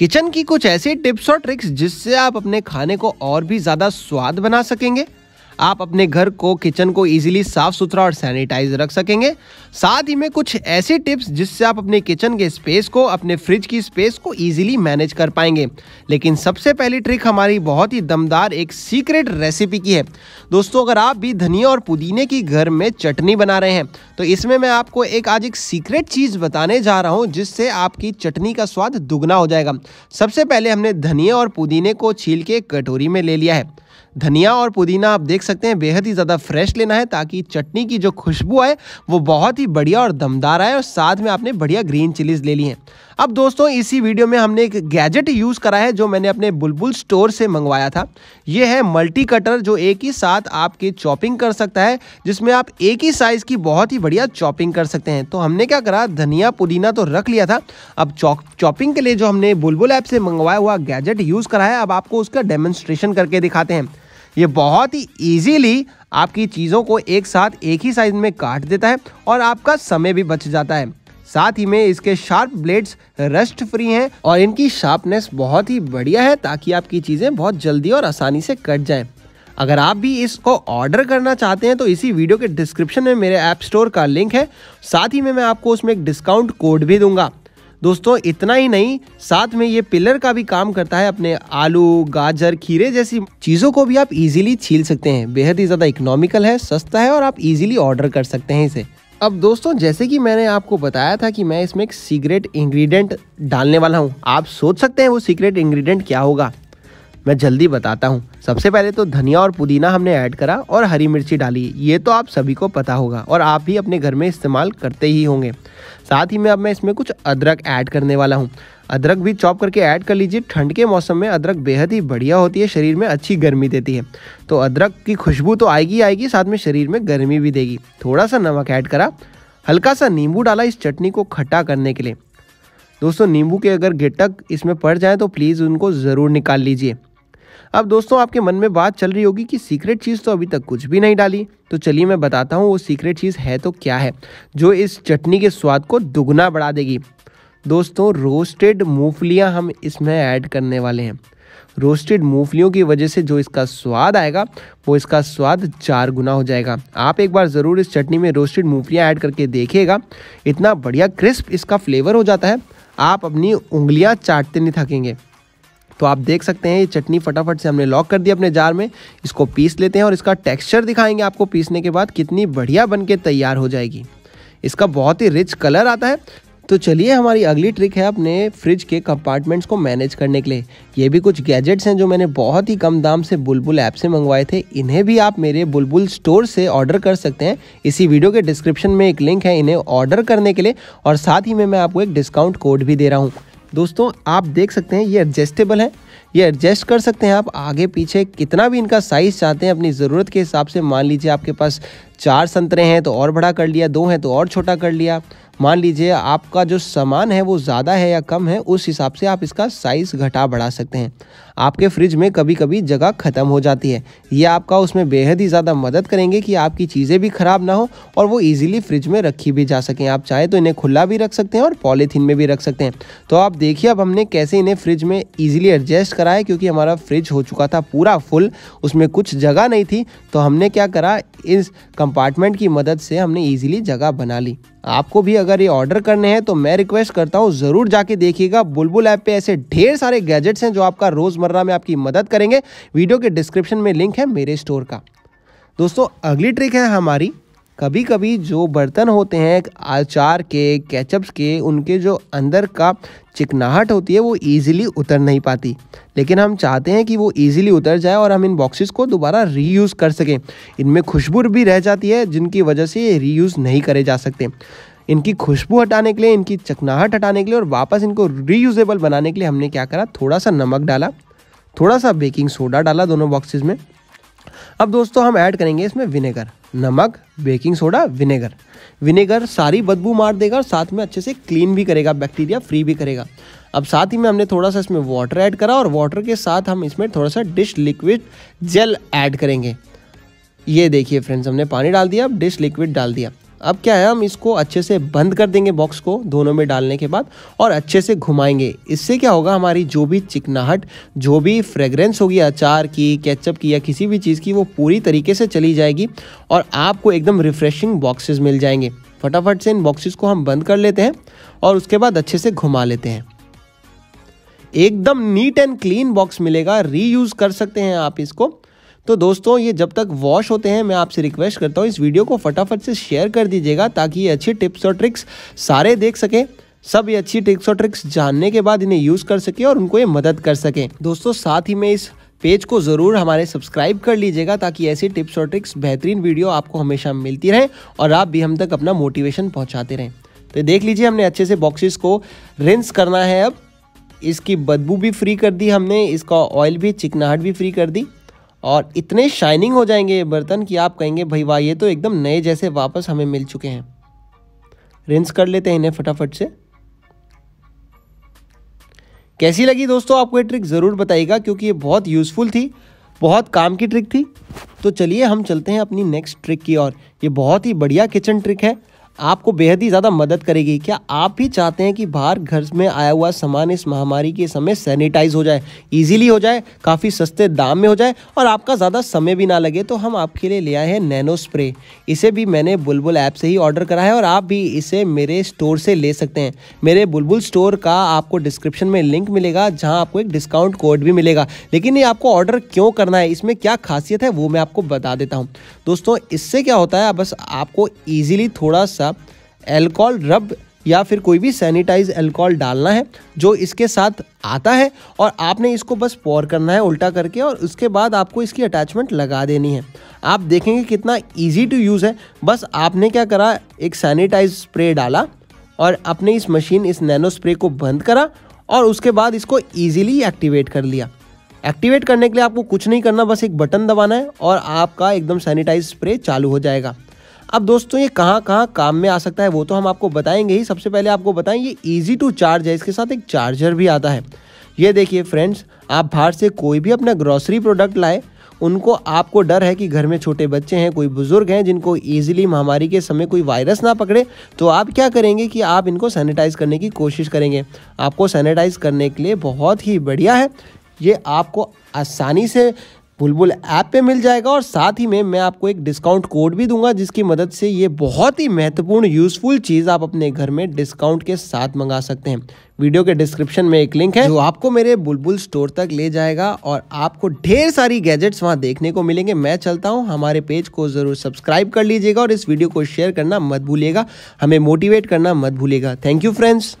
kitchen की कुछ ऐसी टिप्स और ट्रिक्स जिससे आप अपने खाने को और भी ज्यादा स्वाद बना सकेंगे आप अपने घर को किचन को इजीली साफ सुथरा और सैनिटाइज रख सकेंगे साथ ही में कुछ ऐसी टिप्स जिससे आप अपने किचन के स्पेस को अपने फ्रिज की स्पेस को इजीली मैनेज कर पाएंगे लेकिन सबसे पहली ट्रिक हमारी बहुत ही दमदार एक सीक्रेट रेसिपी की है दोस्तों अगर आप भी धनिया और पुदीने की घर में चटनी बना रहे हैं तो इसमें मैं आपको एक आज एक सीक्रेट चीज़ बताने जा रहा हूँ जिससे आपकी चटनी का स्वाद दुगना हो जाएगा सबसे पहले हमने धनिया और पुदीने को छील के कटोरी में ले लिया है धनिया और पुदीना आप देख सकते हैं बेहद ही ज़्यादा फ्रेश लेना है ताकि चटनी की जो खुशबू आए वो बहुत ही बढ़िया और दमदार आए और साथ में आपने बढ़िया ग्रीन चिलीज़ ले ली हैं अब दोस्तों इसी वीडियो में हमने एक गैजेट यूज़ करा है जो मैंने अपने बुलबुल स्टोर से मंगवाया था यह है मल्टी कटर जो एक ही साथ आपकी चॉपिंग कर सकता है जिसमें आप एक ही साइज़ की बहुत ही बढ़िया चॉपिंग कर सकते हैं तो हमने क्या करा धनिया पुदीना तो रख लिया था अब चॉपिंग के लिए जो हमने बुलबुल ऐप से मंगवाया हुआ गैजेट यूज़ करा है अब आपको उसका डेमोन्स्ट्रेशन करके दिखाते हैं ये बहुत ही ईजीली आपकी चीज़ों को एक साथ एक ही साइज में काट देता है और आपका समय भी बच जाता है साथ ही में इसके शार्प ब्लेड्स रस्ट फ्री हैं और इनकी शार्पनेस बहुत ही बढ़िया है ताकि आपकी चीज़ें बहुत जल्दी और आसानी से कट जाएं अगर आप भी इसको ऑर्डर करना चाहते हैं तो इसी वीडियो के डिस्क्रिप्शन में मेरे ऐप स्टोर का लिंक है साथ ही में मैं आपको उसमें एक डिस्काउंट कोड भी दूंगा दोस्तों इतना ही नहीं साथ में ये पिलर का भी काम करता है अपने आलू गाजर खीरे जैसी चीज़ों को भी आप इजीली छील सकते हैं बेहद ही ज़्यादा इकोनॉमिकल है सस्ता है और आप इजीली ऑर्डर कर सकते हैं इसे अब दोस्तों जैसे कि मैंने आपको बताया था कि मैं इसमें एक सीक्रेट इंग्रेडिएंट डालने वाला हूँ आप सोच सकते हैं वो सीक्रेट इंग्रेडिएंट क्या होगा मैं जल्दी बताता हूँ सबसे पहले तो धनिया और पुदीना हमने ऐड करा और हरी मिर्ची डाली ये तो आप सभी को पता होगा और आप भी अपने घर में इस्तेमाल करते ही होंगे साथ ही में अब मैं इसमें कुछ अदरक ऐड करने वाला हूँ अदरक भी चॉप करके ऐड कर लीजिए ठंड के मौसम में अदरक बेहद ही बढ़िया होती है शरीर में अच्छी गर्मी देती है तो अदरक की खुशबू तो आएगी आएगी साथ में शरीर में गर्मी भी देगी थोड़ा सा नमक ऐड करा हल्का सा नींबू डाला इस चटनी को खट्टा करने के लिए दोस्तों नींबू के अगर गिटक इसमें पड़ जाए तो प्लीज़ उनको ज़रूर निकाल लीजिए अब दोस्तों आपके मन में बात चल रही होगी कि सीक्रेट चीज़ तो अभी तक कुछ भी नहीं डाली तो चलिए मैं बताता हूँ वो सीक्रेट चीज़ है तो क्या है जो इस चटनी के स्वाद को दुगना बढ़ा देगी दोस्तों रोस्टेड मूंगफलियाँ हम इसमें ऐड करने वाले हैं रोस्टेड मूंगफलियों की वजह से जो इसका स्वाद आएगा वो इसका स्वाद चार गुना हो जाएगा आप एक बार ज़रूर इस चटनी में रोस्टेड मूंगफलियाँ ऐड करके देखिएगा इतना बढ़िया क्रिस्प इसका फ्लेवर हो जाता है आप अपनी उंगलियां चाटते नहीं थकेंगे तो आप देख सकते हैं ये चटनी फटाफट से हमने लॉक कर दी अपने जार में इसको पीस लेते हैं और इसका टेक्स्चर दिखाएंगे आपको पीसने के बाद कितनी बढ़िया बन के तैयार हो जाएगी इसका बहुत ही रिच कलर आता है तो चलिए हमारी अगली ट्रिक है अपने फ्रिज के कंपार्टमेंट्स को मैनेज करने के लिए ये भी कुछ गैजेट्स हैं जो मैंने बहुत ही कम दाम से बुलबुल ऐप से मंगवाए थे इन्हें भी आप मेरे बुलबुल स्टोर से ऑर्डर कर सकते हैं इसी वीडियो के डिस्क्रिप्शन में एक लिंक है इन्हें ऑर्डर करने के लिए और साथ ही में मैं आपको एक डिस्काउंट कोड भी दे रहा हूँ दोस्तों आप देख सकते हैं ये एडजस्टेबल है ये एडजस्ट कर सकते हैं आप आगे पीछे कितना भी इनका साइज़ चाहते हैं अपनी ज़रूरत के हिसाब से मान लीजिए आपके पास चार संतरे हैं तो और बड़ा कर लिया दो हैं तो और छोटा कर लिया मान लीजिए आपका जो सामान है वो ज़्यादा है या कम है उस हिसाब से आप इसका साइज़ घटा बढ़ा सकते हैं आपके फ्रिज में कभी कभी जगह ख़त्म हो जाती है ये आपका उसमें बेहद ही ज़्यादा मदद करेंगे कि आपकी चीज़ें भी ख़राब ना हो और वो ईजिली फ्रिज में रखी भी जा सकें आप चाहे तो इन्हें खुला भी रख सकते हैं और पॉलीथीन में भी रख सकते हैं तो आप देखिए अब हमने कैसे इन्हें फ्रिज में ईजिली एडजस्ट कराया है क्योंकि हमारा फ्रिज हो चुका था पूरा फुल उसमें कुछ जगह नहीं थी तो हमने क्या करा इस कंपार्टमेंट की मदद से हमने ईजिली जगह बना ली आपको भी अगर ये ऑर्डर करने हैं तो मैं रिक्वेस्ट करता हूँ ज़रूर जाके देखिएगा बुलबुल ऐप पे ऐसे ढेर सारे गैजेट्स हैं जो आपका रोज़मर्रा में आपकी मदद करेंगे वीडियो के डिस्क्रिप्शन में लिंक है मेरे स्टोर का दोस्तों अगली ट्रिक है हमारी कभी कभी जो बर्तन होते हैं अचार के कैचअप्स के उनके जो अंदर का चिकनाहट होती है वो ईजिली उतर नहीं पाती लेकिन हम चाहते हैं कि वो ईजिली उतर जाए और हम इन बॉक्सेस को दोबारा रीयूज़ कर सकें इनमें खुशबू भी रह जाती है जिनकी वजह से ये रीयूज़ नहीं करे जा सकते इनकी खुशबू हटाने के लिए इनकी चकनाहट हटाने के लिए और वापस इनको रीयूजेबल बनाने के लिए हमने क्या करा थोड़ा सा नमक डाला थोड़ा सा बेकिंग सोडा डाला दोनों बॉक्सेस में अब दोस्तों हम ऐड करेंगे इसमें विनेगर नमक बेकिंग सोडा विनेगर विनेगर सारी बदबू मार देगा और साथ में अच्छे से क्लीन भी करेगा बैक्टीरिया फ्री भी करेगा अब साथ ही में हमने थोड़ा सा इसमें वाटर ऐड करा और वाटर के साथ हम इसमें थोड़ा सा डिश लिक्विड जेल ऐड करेंगे ये देखिए फ्रेंड्स हमने पानी डाल दिया अब डिश लिक्विड डाल दिया अब क्या है हम इसको अच्छे से बंद कर देंगे बॉक्स को दोनों में डालने के बाद और अच्छे से घुमाएंगे इससे क्या होगा हमारी जो भी चिकनाहट जो भी फ्रेगरेंस होगी अचार की केचप की या किसी भी चीज़ की वो पूरी तरीके से चली जाएगी और आपको एकदम रिफ्रेशिंग बॉक्सेस मिल जाएंगे फटाफट से इन बॉक्सेस को हम बंद कर लेते हैं और उसके बाद अच्छे से घुमा लेते हैं एकदम नीट एंड क्लीन बॉक्स मिलेगा रीयूज़ कर सकते हैं आप इसको तो दोस्तों ये जब तक वॉश होते हैं मैं आपसे रिक्वेस्ट करता हूँ इस वीडियो को फटाफट से शेयर कर दीजिएगा ताकि ये अच्छी टिप्स और ट्रिक्स सारे देख सकें सब ये अच्छी टिप्स और ट्रिक्स जानने के बाद इन्हें यूज़ कर सकें और उनको ये मदद कर सकें दोस्तों साथ ही में इस पेज को ज़रूर हमारे सब्सक्राइब कर लीजिएगा ताकि ऐसी टिप्स और ट्रिक्स बेहतरीन वीडियो आपको हमेशा मिलती रहे और आप भी हम तक अपना मोटिवेशन पहुँचाते रहें तो देख लीजिए हमने अच्छे से बॉक्सेस को रिंस करना है अब इसकी बदबू भी फ्री कर दी हमने इसका ऑयल भी चिकनाहट भी फ्री कर दी और इतने शाइनिंग हो जाएंगे ये बर्तन कि आप कहेंगे भाई वाह ये तो एकदम नए जैसे वापस हमें मिल चुके हैं रिंस कर लेते हैं इन्हें फटाफट से कैसी लगी दोस्तों आपको ये ट्रिक ज़रूर बताइएगा क्योंकि ये बहुत यूज़फुल थी बहुत काम की ट्रिक थी तो चलिए हम चलते हैं अपनी नेक्स्ट ट्रिक की ओर ये बहुत ही बढ़िया किचन ट्रिक है आपको बेहद ही ज़्यादा मदद करेगी क्या आप भी चाहते हैं कि बाहर घर में आया हुआ सामान इस महामारी के समय सैनिटाइज हो जाए ईजिली हो जाए काफ़ी सस्ते दाम में हो जाए और आपका ज़्यादा समय भी ना लगे तो हम आपके लिए ले आए हैं नैनो स्प्रे इसे भी मैंने बुलबुल ऐप से ही ऑर्डर करा है और आप भी इसे मेरे स्टोर से ले सकते हैं मेरे बुलबुल स्टोर का आपको डिस्क्रिप्शन में लिंक मिलेगा जहाँ आपको एक डिस्काउंट कोड भी मिलेगा लेकिन ये आपको ऑर्डर क्यों करना है इसमें क्या खासियत है वो मैं आपको बता देता हूँ दोस्तों इससे क्या होता है बस आपको ईजिली थोड़ा सा आप एल्कोहल रब या फिर कोई भी सैनिटाइज एल्कोहल डालना है जो इसके साथ आता है और आपने इसको बस पोर करना है उल्टा करके और उसके बाद आपको इसकी अटैचमेंट लगा देनी है आप देखेंगे कितना इजी टू यूज़ है बस आपने क्या करा एक सैनिटाइज स्प्रे डाला और अपने इस मशीन इस नैनो स्प्रे को बंद करा और उसके बाद इसको ईजिली एक्टिवेट कर लिया एक्टिवेट करने के लिए आपको कुछ नहीं करना बस एक बटन दबाना है और आपका एकदम सैनिटाइज स्प्रे चालू हो जाएगा अब दोस्तों ये कहाँ कहाँ काम में आ सकता है वो तो हम आपको बताएंगे ही सबसे पहले आपको बताएं ये ईजी टू चार्ज है इसके साथ एक चार्जर भी आता है ये देखिए फ्रेंड्स आप बाहर से कोई भी अपना ग्रॉसरी प्रोडक्ट लाए उनको आपको डर है कि घर में छोटे बच्चे हैं कोई बुज़ुर्ग हैं जिनको ईजिली महामारी के समय कोई वायरस ना पकड़े तो आप क्या करेंगे कि आप इनको सैनिटाइज़ करने की कोशिश करेंगे आपको सैनिटाइज़ करने के लिए बहुत ही बढ़िया है ये आपको आसानी से बुलबुल ऐप पे मिल जाएगा और साथ ही में मैं आपको एक डिस्काउंट कोड भी दूंगा जिसकी मदद से ये बहुत ही महत्वपूर्ण यूजफुल चीज़ आप अपने घर में डिस्काउंट के साथ मंगा सकते हैं वीडियो के डिस्क्रिप्शन में एक लिंक है जो आपको मेरे बुलबुल स्टोर तक ले जाएगा और आपको ढेर सारी गैजेट्स वहाँ देखने को मिलेंगे मैं चलता हूँ हमारे पेज को ज़रूर सब्सक्राइब कर लीजिएगा और इस वीडियो को शेयर करना मत भूलिएगा हमें मोटिवेट करना मत भूलिएगा थैंक यू फ्रेंड्स